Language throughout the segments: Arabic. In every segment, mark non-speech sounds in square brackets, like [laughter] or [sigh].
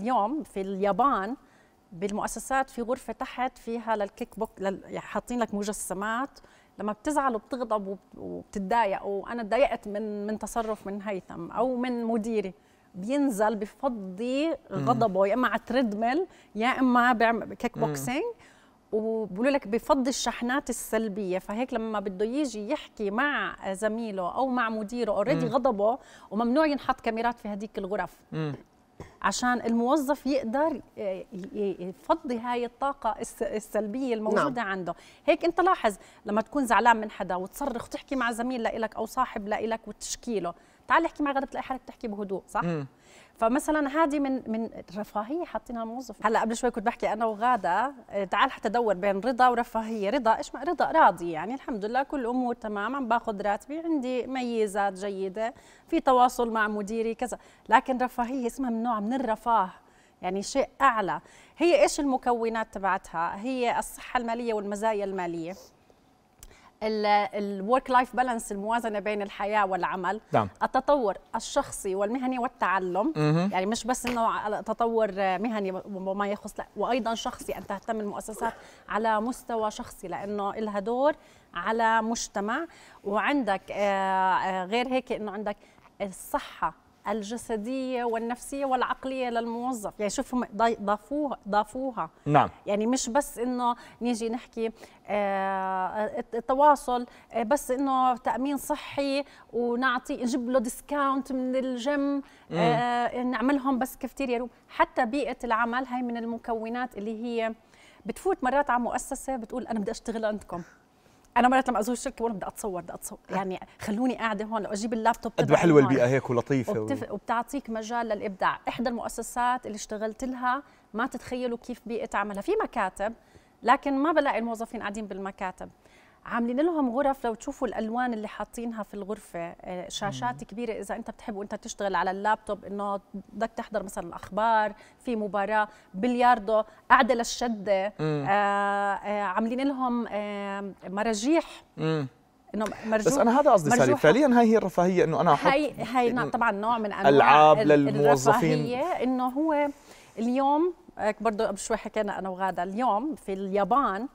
اليوم في اليابان بالمؤسسات في غرفة تحت فيها للكيك بوك لل... يعني حاطين لك مجسمات لما بتزعل وبتغضب وبتتضايق وانا تضايقت من من تصرف من هيثم او من مديري بينزل بفضي غضبه يا اما على التريدميل يا اما بيعمل كيك بوكسينج وبقولوا لك بفضي الشحنات السلبيه فهيك لما بده يجي يحكي مع زميله او مع مديره اوريدي غضبه وممنوع ينحط كاميرات في هذيك الغرف عشان الموظف يقدر آه، يفضي هاي الطاقه السلبيه الموجوده نعم. عنده هيك انت لاحظ لما تكون زعلان من حدا وتصرخ تحكي مع زميل لإلك او صاحب لإلك وتشكيله تعال احكي مع غدا تلاقي حالك تحكي بهدوء صح مم. فمثلا هذه من من رفاهيه حاطينها الموظف هلا قبل شوي كنت بحكي انا وغاده إيه، تعال حتى دور بين رضا ورفاهيه رضا ايش ما رضا راضي يعني الحمد لله كل امور تمام عم باخذ راتبي عندي ميزات جيده في تواصل مع مديري كذا لكن رفاهيه اسمها من نوع من الرفاه يعني شيء اعلى هي ايش المكونات تبعتها هي الصحه الماليه والمزايا الماليه الورك لايف بالانس الموازنه بين الحياه والعمل دعم. التطور الشخصي والمهني والتعلم مه. يعني مش بس انه تطور مهني وما يخص لا وايضا شخصي ان تهتم المؤسسات على مستوى شخصي لانه لها دور على مجتمع وعندك آه، آه، غير هيك انه عندك الصحه الجسديه والنفسيه والعقليه للموظف يعني شوفوا ضافوها ضافوها نعم يعني مش بس انه نيجي نحكي آه، التواصل آه، بس انه تامين صحي ونعطي نجيب له ديسكاونت من الجيم آه، نعملهم بس كافتيريا حتى بيئه العمل هي من المكونات اللي هي بتفوت مرات على مؤسسه بتقول انا بدي اشتغل عندكم انا مرات لما ازور الشركه بقول بدي اتصور بدي اتصور [laughs] يعني خلوني قاعده هون لو اجيب اللابتوب قد حلوه البيئه هيك ولطيفه وبتف... و... وبتعطيك مجال للابداع احدى المؤسسات اللي اشتغلت لها ما تتخيلوا كيف بيئه عملها في مكاتب لكن ما بلاقي الموظفين قاعدين بالمكاتب عاملين لهم غرف لو تشوفوا الالوان اللي حاطينها في الغرفه آه، شاشات كبيره اذا انت بتحب وانت تشتغل على اللابتوب انه بدك تحضر مثلا الاخبار في مباراه بلياردو قاعده للشده آه،, آه عاملين لهم آه مراجيح انه مرجوح بس انا هذا قصدي سالي فعليا هاي هي الرفاهيه انه انا احط هي هي نوع طبعا نوع من انواع العاب للموظفين انه هو اليوم آه، برضه قبل شوي حكينا انا وغاده اليوم في اليابان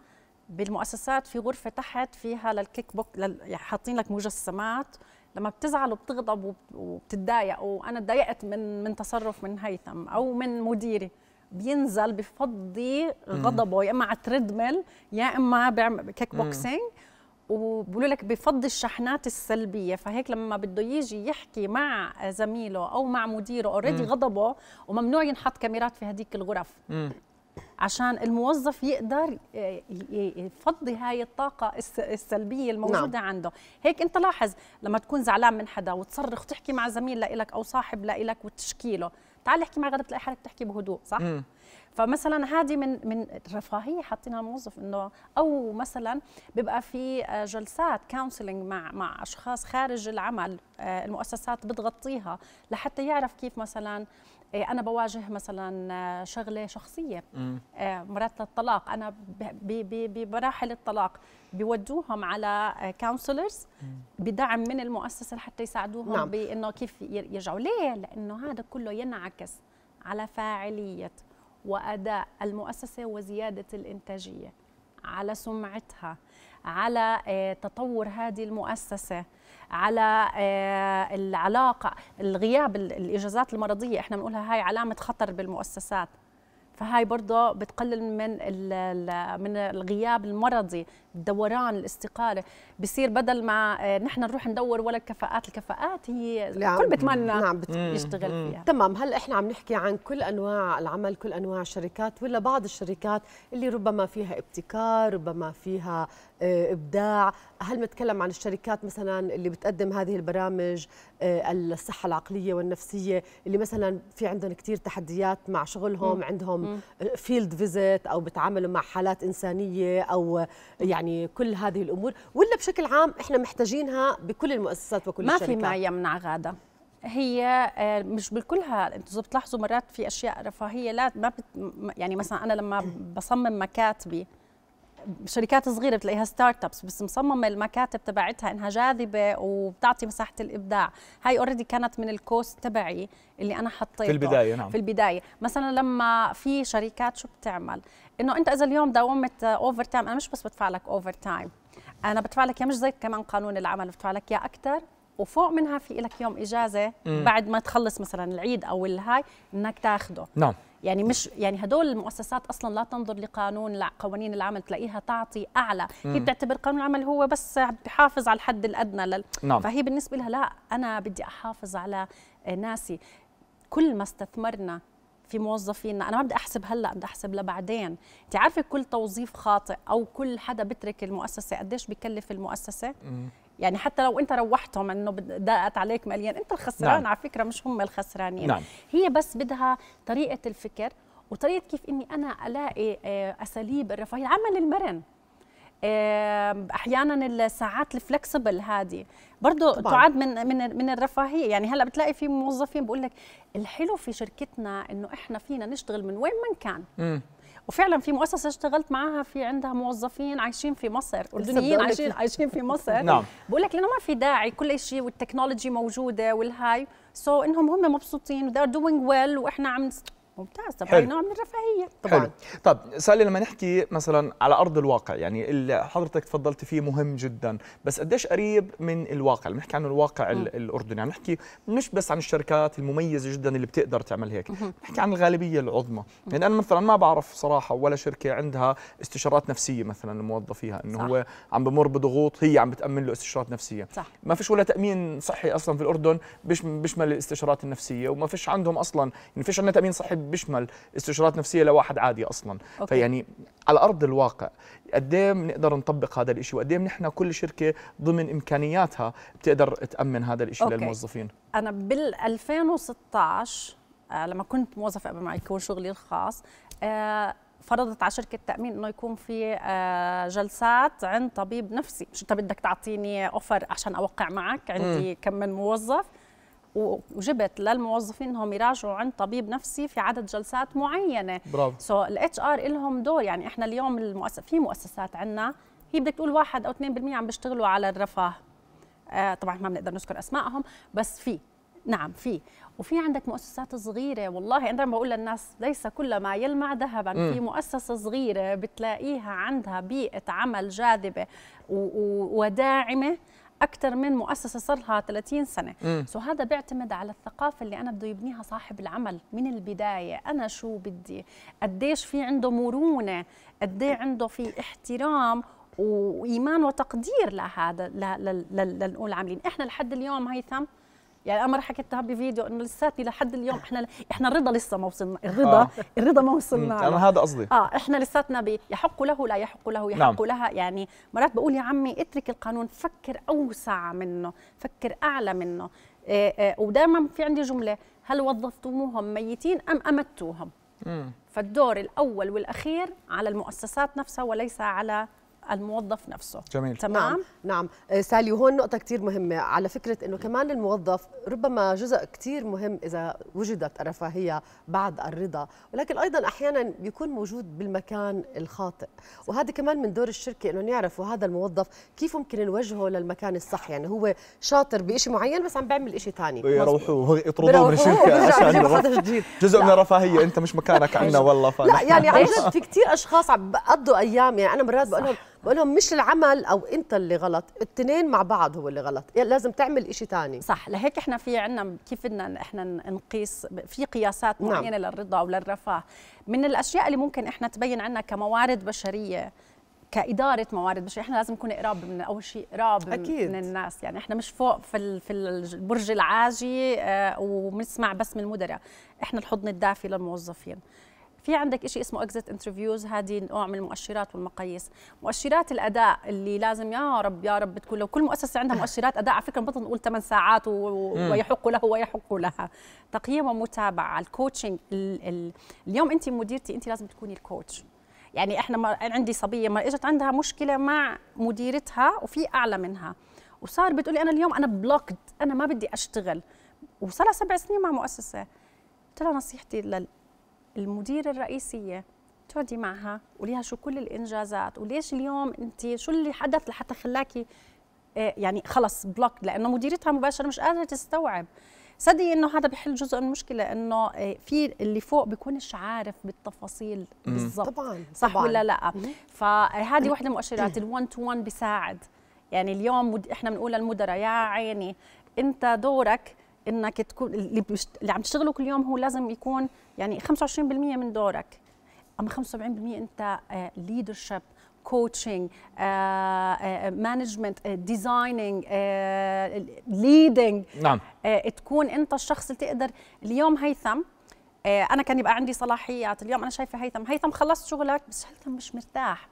بالمؤسسات في غرفه تحت فيها للكيك بوك لل... يعني حاطين لك مجسمات لما بتزعل وبتغضب وبتتضايق وانا تضايقت من من تصرف من هيثم او من مديري بينزل بفضي غضبه يا اما على التريدميل يا اما بيعمل كيك بوكسينج وبقولوا لك بفضي الشحنات السلبيه فهيك لما بده يجي يحكي مع زميله او مع مديره اوريدي غضبه وممنوع ينحط كاميرات في هذيك الغرف عشان الموظف يقدر آه، يفضي هاي الطاقة السلبية الموجودة نعم. عنده هيك أنت لاحظ لما تكون زعلان من حدا وتصرخ وتحكي مع زميل لإلك أو صاحب لإلك وتشكيله تعال احكي مع غدا تلاقي حالك تحكي بهدوء صح؟ مم. فمثلا هذه من من رفاهيه حاطينها الموظف انه او مثلا بيبقى في آه، جلسات كونسلنج مع مع اشخاص خارج العمل آه، المؤسسات بتغطيها لحتى يعرف كيف مثلا إيه، انا بواجه مثلا آه، شغله شخصيه آه، مرات الطلاق انا بمراحل الطلاق بودوهم على كونسلرز آه، بدعم من المؤسسه لحتى يساعدوهم نعم. بانه كيف يرجعوا ليه لانه هذا كله ينعكس على فاعليه واداء المؤسسه وزياده الانتاجيه على سمعتها على تطور هذه المؤسسه على آه، العلاقه الغياب الاجازات المرضيه احنا بنقولها هاي علامه خطر بالمؤسسات فهاي برضه بتقلل من من الغياب المرضي الدوران الاستقاله بصير بدل ما آه، نحن نروح ندور ولا الكفاءات الكفاءات هي الكل بتمنى نعم, نعم، يشتغل فيها تمام هل احنا عم نحكي عن كل انواع العمل كل انواع الشركات ولا بعض الشركات اللي ربما فيها ابتكار ربما فيها آه، ابداع هل بنتكلم عن الشركات مثلا اللي بتقدم هذه البرامج آه، الصحه العقليه والنفسيه اللي مثلا في عندهم كثير تحديات مع شغلهم مم. عندهم فيلد فيزيت او بتعاملوا مع حالات انسانيه او يعني كل هذه الامور ولا بشكل عام احنا محتاجينها بكل المؤسسات وكل ما الشركات ما في ما يمنع غاده هي آه، مش بكلها انتم بتلاحظوا مرات في اشياء رفاهيه لا ما بت يعني مثلا انا لما [clears throat] بصمم مكاتبي شركات صغيره بتلاقيها ستارت ابس بس مصممه المكاتب تبعتها انها جاذبه وبتعطي مساحه الابداع هاي اوريدي كانت من الكوست تبعي اللي انا حطيته في البدايه نعم في البدايه مثلا لما في شركات شو بتعمل انه انت اذا اليوم داومت اوفر تايم انا مش بس بدفع لك اوفر تايم انا بدفع لك يا مش زي كمان قانون العمل بدفع لك يا اكثر وفوق منها في لك يوم اجازه بعد ما تخلص مثلا العيد او الهاي انك تاخده نعم يعني مش يعني هدول المؤسسات اصلا لا تنظر لقانون لا قوانين العمل تلاقيها تعطي اعلى مم. هي بتعتبر قانون العمل هو بس بحافظ على الحد الادنى لل... نعم. فهي بالنسبه لها لا انا بدي احافظ على ناسي كل ما استثمرنا في موظفينا انا ما بدي احسب هلا بدي احسب لبعدين انت عارفه كل توظيف خاطئ او كل حدا بترك المؤسسه قديش بكلف المؤسسه مم. يعني حتى لو انت روحتهم انه ضاقت عليك ماليا انت الخسران نعم. على فكره مش هم الخسرانين نعم. هي بس بدها طريقه الفكر وطريقه كيف اني انا الاقي آه، اساليب الرفاهيه العمل المرن آه، احيانا الساعات الفلكسبل هذه برضه تعد من من من الرفاهيه يعني هلا بتلاقي في موظفين بقول لك الحلو في شركتنا انه احنا فينا نشتغل من وين ما كان وفعلا في مؤسسه اشتغلت معها في عندها موظفين عايشين في مصر اردنيين عايشين عايشين في مصر نعم بقول لك لانه ما في داعي كل شيء والتكنولوجي موجوده والهاي سو so انهم هم مبسوطين وذي ار دوينج ويل واحنا عم ممتاز طبعا حلو. نوع من الرفاهيه طبعا حلو. طب سالي لما نحكي مثلا على ارض الواقع يعني اللي حضرتك تفضلت فيه مهم جدا بس قديش قريب من الواقع لما نحكي عن الواقع م. الاردني عم نحكي مش بس عن الشركات المميزه جدا اللي بتقدر تعمل هيك نحكي عن الغالبيه العظمى يعني انا مثلا ما بعرف صراحه ولا شركه عندها استشارات نفسيه مثلا لموظفيها انه هو عم بمر بضغوط هي عم بتامن له استشارات نفسيه صح. ما فيش ولا تامين صحي اصلا في الاردن بيشمل الاستشارات النفسيه وما فيش عندهم اصلا ما يعني فيش عندنا تامين صحي بيشمل استشارات نفسيه لواحد عادي اصلا أوكي. فيعني على ارض الواقع قد ايه بنقدر نطبق هذا الشيء وقد ايه نحن كل شركه ضمن امكانياتها بتقدر تامن هذا الشيء للموظفين انا بال 2016 آه، لما كنت موظفه قبل ما يكون شغلي الخاص آه، فرضت على شركه تامين انه يكون في آه، جلسات عند طبيب نفسي مش انت بدك تعطيني اوفر عشان اوقع معك عندي م. كم من موظف وجبت للموظفين انهم يراجعوا عند طبيب نفسي في عدد جلسات معينه برافو سو الاتش ار لهم دور يعني احنا اليوم المؤسس في مؤسسات عندنا هي بدك تقول واحد او 2% عم بيشتغلوا على الرفاه آه طبعا ما بنقدر نذكر اسمائهم بس في نعم في وفي عندك مؤسسات صغيره والله انا بقول للناس ليس كل ما يلمع ذهبا م. في مؤسسه صغيره بتلاقيها عندها بيئه عمل جاذبه وداعمه اكثر من مؤسسه صار لها 30 سنه سو هذا بيعتمد على الثقافه اللي انا بده يبنيها صاحب العمل من البدايه انا شو بدي قديش في عنده مرونه قد عنده في احترام وايمان وتقدير لهذا للنقول عاملين احنا لحد اليوم هيثم يعني انا مره حكيتها بفيديو انه لساتني لحد اليوم احنا احنا الرضا لسه ما وصلنا الرضا آه. الرضا ما وصلنا انا هذا قصدي اه احنا لساتنا يحق له لا يحق له يحق نعم. لها يعني مرات بقول يا عمي اترك القانون فكر اوسع منه فكر اعلى منه إيه إيه ودائما في عندي جمله هل وظفتموهم ميتين ام امتوهم مم. فالدور الاول والاخير على المؤسسات نفسها وليس على الموظف نفسه جميل تمام نعم, نعم. آه، سالي وهون نقطة كثير مهمة على فكرة أنه كمان الموظف ربما جزء كثير مهم إذا وجدت الرفاهية بعد الرضا ولكن أيضا أحيانا بيكون موجود بالمكان الخاطئ وهذا كمان من دور الشركة أنه نعرف هذا الموظف كيف ممكن نوجهه للمكان الصح يعني هو شاطر بشيء معين بس عم بيعمل شيء ثاني يروحوا يطردوه من الشركة عشان جزء لا. من الرفاهية أنت مش مكانك عندنا [laughs] والله لا يعني عن جد [laughs] في كثير أشخاص عم بقضوا أيام يعني أنا مرات بقول لهم بقول لهم مش العمل او انت اللي غلط الاثنين مع بعض هو اللي غلط يعني لازم تعمل شيء ثاني صح لهيك احنا في عندنا كيف بدنا احنا نقيس في قياسات نعم. معينه نعم. للرضا او للرفاه من الاشياء اللي ممكن احنا تبين عنا كموارد بشريه كاداره موارد بشريه احنا لازم نكون قراب من اول شيء قراب أكيد. من الناس يعني احنا مش فوق في في البرج العاجي آه، وبنسمع بس من المدراء احنا الحضن الدافي للموظفين في عندك شيء اسمه اكزيت انترفيوز هذه نوع من المؤشرات والمقاييس مؤشرات الاداء اللي لازم يا رب يا رب تكون لو كل مؤسسه عندها [laughs] مؤشرات اداء على فكره بطل نقول 8 ساعات ويحق له ويحق لها تقييم ومتابعه الكوتشنج اليوم انت مديرتي انت لازم تكوني الكوتش يعني احنا ما عندي صبيه ما اجت عندها مشكله مع مديرتها وفي اعلى منها وصار بتقولي انا اليوم انا بلوكد انا ما بدي اشتغل وصار سبع سنين مع مؤسسه قلت لها نصيحتي المديرة الرئيسية تقعدي معها قوليها شو كل الانجازات وليش اليوم انت شو اللي حدث لحتى خلاكي آه، يعني خلص بلوك لانه مديرتها مباشره مش قادره تستوعب صدقي انه هذا بحل جزء من المشكله انه آه، في اللي فوق بيكونش عارف بالتفاصيل بالضبط طبعا صح طبعاً. ولا لا فهذه وحده مؤشرات ال1 تو 1 بيساعد يعني اليوم احنا بنقول للمدراء يا عيني انت دورك انك تكون اللي, بشت... اللي عم تشتغله كل يوم هو لازم يكون يعني 25% من دورك اما 75% انت ليدرشيب كوتشنج مانجمنت ديزايننج ليدنج نعم uh, تكون انت الشخص اللي تقدر اليوم هيثم uh, انا كان يبقى عندي صلاحيات اليوم انا شايفه هيثم هيثم خلصت شغلك بس هيثم مش مرتاح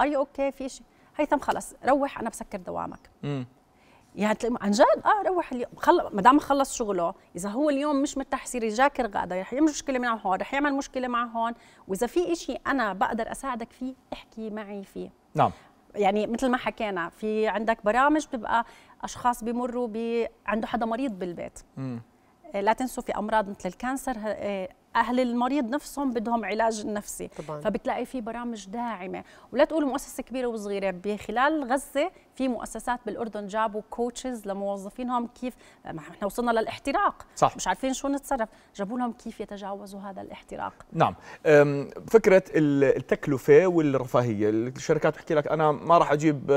اي اوكي في شيء هيثم خلص روح انا بسكر دوامك مم. يعني تلاقي عن جد اه روح اليوم خل... ما دام خلص شغله اذا هو اليوم مش مرتاح يصير يجاكر غدا رح يعمل مشكله مع هون رح يعمل مشكله مع هون واذا في شيء انا بقدر اساعدك فيه احكي معي فيه نعم يعني مثل ما حكينا في عندك برامج بتبقى اشخاص بمروا ب... عنده حدا مريض بالبيت م. لا تنسوا في امراض مثل الكانسر آه، اهل المريض نفسهم بدهم علاج نفسي طبعاً. فبتلاقي في برامج داعمه ولا تقولوا مؤسسه كبيره وصغيره بخلال غزه في مؤسسات بالاردن جابوا كوتشز لموظفينهم كيف احنا وصلنا للاحتراق صح. مش عارفين شو نتصرف جابوا لهم كيف يتجاوزوا هذا الاحتراق نعم فكره التكلفه والرفاهيه الشركات بتحكي لك انا ما راح اجيب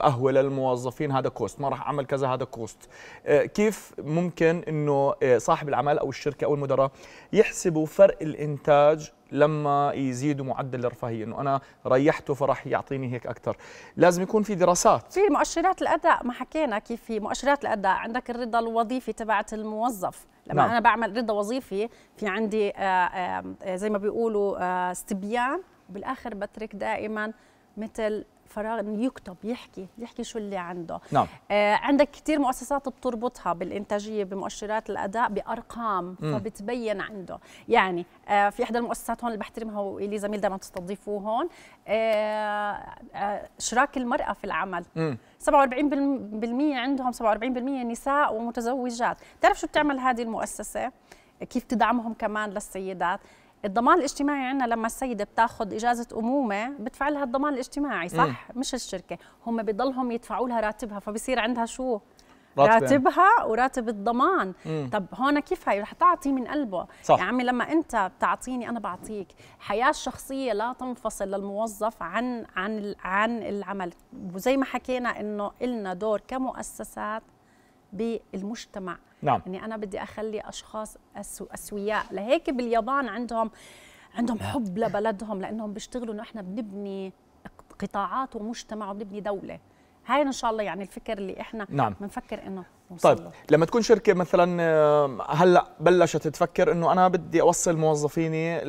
قهوه أه، للموظفين هذا كوست ما راح اعمل كذا هذا كوست أه، كيف ممكن انه أه، صاحب العمل او الشركه او المدراء يحسبوا فرق الانتاج لما يزيدوا معدل الرفاهيه انه انا ريحته فراح يعطيني هيك اكثر لازم يكون في دراسات في مؤشرات الاداء ما حكينا كيف في مؤشرات الاداء عندك الرضا الوظيفي تبعت الموظف لما نعم. انا بعمل رضا وظيفي في عندي آه، آه، زي ما بيقولوا آه، استبيان بالاخر بترك دائما مثل فراغ انه يكتب يحكي يحكي شو اللي عنده نعم. آه عندك كثير مؤسسات بتربطها بالانتاجيه بمؤشرات الاداء بارقام م. فبتبين عنده يعني آه في احدى المؤسسات هون اللي بحترمها والي زميل دائما تستضيفوه هون اشراك آه آه المراه في العمل م. 47% عندهم 47% نساء ومتزوجات تعرف شو بتعمل هذه المؤسسه كيف تدعمهم كمان للسيدات الضمان الاجتماعي عندنا لما السيده بتاخذ اجازه امومه بدفع لها الضمان الاجتماعي صح مم. إيه. مش الشركه هم بضلهم يدفعوا لها راتبها فبصير عندها شو راتبها, راتبها وراتب الضمان مم. إيه. طب هون كيف هي رح تعطي من قلبه صح. يا عمي لما انت بتعطيني انا بعطيك حياه الشخصيه لا تنفصل للموظف عن عن عن العمل وزي ما حكينا انه إلنا دور كمؤسسات بالمجتمع نعم. يعني أنا بدي أخلي أشخاص أسو أسوياء لهيك باليابان عندهم عندهم حب لبلدهم لأنهم بيشتغلوا إنه إحنا بنبني قطاعات ومجتمع وبنبني دولة هاي إن شاء الله يعني الفكر اللي إحنا نعم. بنفكر إنه طيب لما تكون شركه مثلا آه، هلا بلشت تفكر انه انا بدي اوصل موظفيني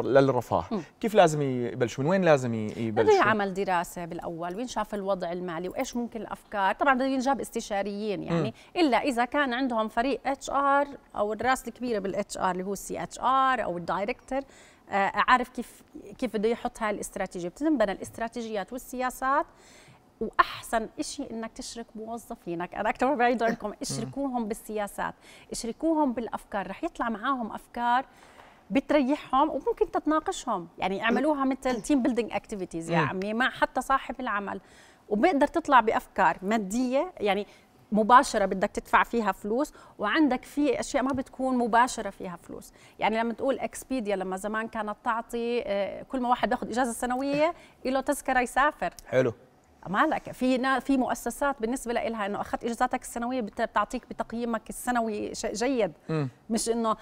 للرفاه م. كيف لازم يبلشوا من وين لازم يبلشوا بده يعمل دراسه بالاول وينشاف الوضع المالي وايش ممكن الافكار طبعا بده ينجاب استشاريين يعني م. الا اذا كان عندهم فريق اتش ار او الراس الكبيره بالاتش ار اللي هو السي اتش ار او الدايركتر آه، عارف كيف كيف بده يحط هاي الاستراتيجيه بتنبنى الاستراتيجيات والسياسات واحسن شيء انك تشرك موظفينك انا اكثر بعيد عنكم [laughs] اشركوهم بالسياسات اشركوهم بالافكار رح يطلع معاهم افكار بتريحهم وممكن تتناقشهم يعني اعملوها مثل تيم بيلدينج اكتيفيتيز يا عمي مع حتى صاحب العمل وبقدر تطلع بافكار ماديه يعني مباشرة بدك تدفع فيها فلوس وعندك في أشياء ما بتكون مباشرة فيها فلوس يعني لما تقول اكسبيديا لما زمان كانت تعطي آه، كل ما واحد ياخذ إجازة سنوية [laughs] له تذكرة يسافر حلو مالك في في مؤسسات بالنسبه لها انه اخذت اجازاتك السنويه بتعطيك بتقييمك السنوي شيء جيد مش انه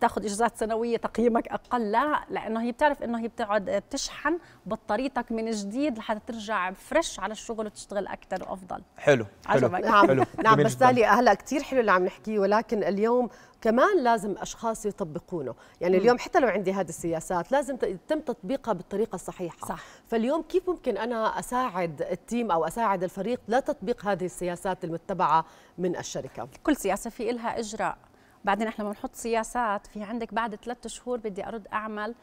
تاخذ اجازات سنويه تقييمك اقل لا لانه هي بتعرف انه هي بتقعد بتشحن بطاريتك من جديد لحتى ترجع فريش على الشغل وتشتغل اكثر وافضل حلو عجبك نعم حلو. نعم, نعم، بس تالي هلا كثير حلو اللي عم نحكيه ولكن اليوم كمان لازم اشخاص يطبقونه يعني م. اليوم حتى لو عندي هذه السياسات لازم يتم تطبيقها بالطريقه الصحيحه صح. فاليوم كيف ممكن انا اساعد التيم او اساعد الفريق لتطبيق هذه السياسات المتبعه من الشركه كل سياسه في لها اجراء بعدين احنا بنحط سياسات في عندك بعد ثلاث شهور بدي ارد اعمل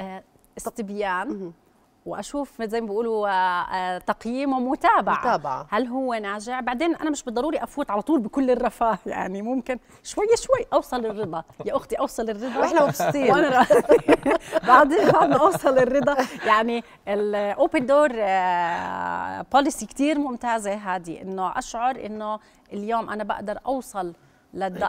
آه، استبيان واشوف زي ما بيقولوا آه، آه، تقييم ومتابعه متابعة. هل هو ناجع بعدين انا مش بالضروري افوت على طول بكل الرفاه [laughs] يعني ممكن شوي شوي اوصل الرضا يا اختي اوصل الرضا واحنا مبسوطين [laughs] بعدين بعد ما اوصل الرضا يعني الاوبن دور بوليسي كثير ممتازه هذه انه اشعر انه اليوم انا بقدر اوصل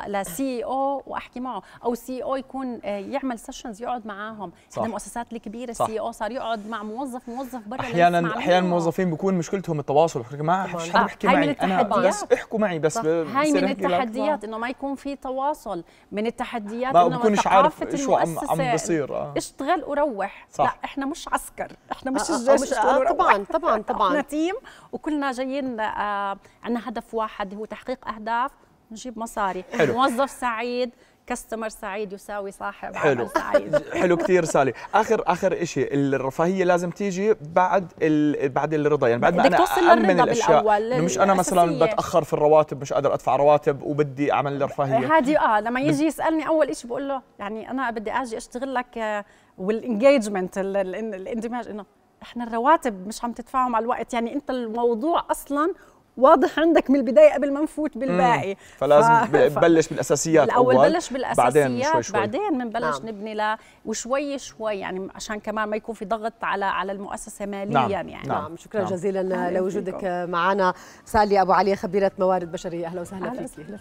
لسي او e واحكي معه او سي او e يكون آه، يعمل سيشنز يقعد معاهم صح. المؤسسات الكبيره السي او e صار يقعد مع موظف موظف برا احيانا احيانا الموظفين بيكون مشكلتهم التواصل يا جماعه مش حدا بيحكي معي آه، انا بس احكوا معي بس هاي من التحديات انه ما يكون في تواصل من التحديات انه بكونش عارف شو عم عم بصير آه. اشتغل وروح صح. لا احنا مش عسكر احنا مش الجيش آه طبعا آه، طبعا طبعا احنا تيم وكلنا جايين آه عندنا هدف واحد هو تحقيق اهداف نجيب مصاري حلو. موظف سعيد كاستمر سعيد يساوي صاحب حلو سعيد [laughs] حلو كثير سالي اخر اخر شيء الرفاهيه لازم تيجي بعد ال... بعد الرضا يعني بعد ما انا اامن الاشياء إنه مش انا مثلا بتاخر في الرواتب مش قادر ادفع رواتب وبدي اعمل الرفاهيه هذه اه لما يجي يسالني اول شيء بقول له يعني انا بدي اجي اشتغل لك آه، والانجيجمنت الاندماج انه احنا الرواتب مش عم تدفعهم على الوقت يعني انت الموضوع اصلا واضح عندك من البدايه قبل ما نفوت بالباقي فلازم ف... بلش بالاساسيات الاول بلش بالاساسيات بعدين شوي شوي. بعدين بنبلش نعم. نبني ل وشوي شوي يعني عشان كمان ما يكون في ضغط على على المؤسسه ماليا نعم. يعني نعم, نعم. شكرا نعم. جزيلا لوجودك معنا سالي ابو علي خبيره موارد بشريه اهلا وسهلا فيك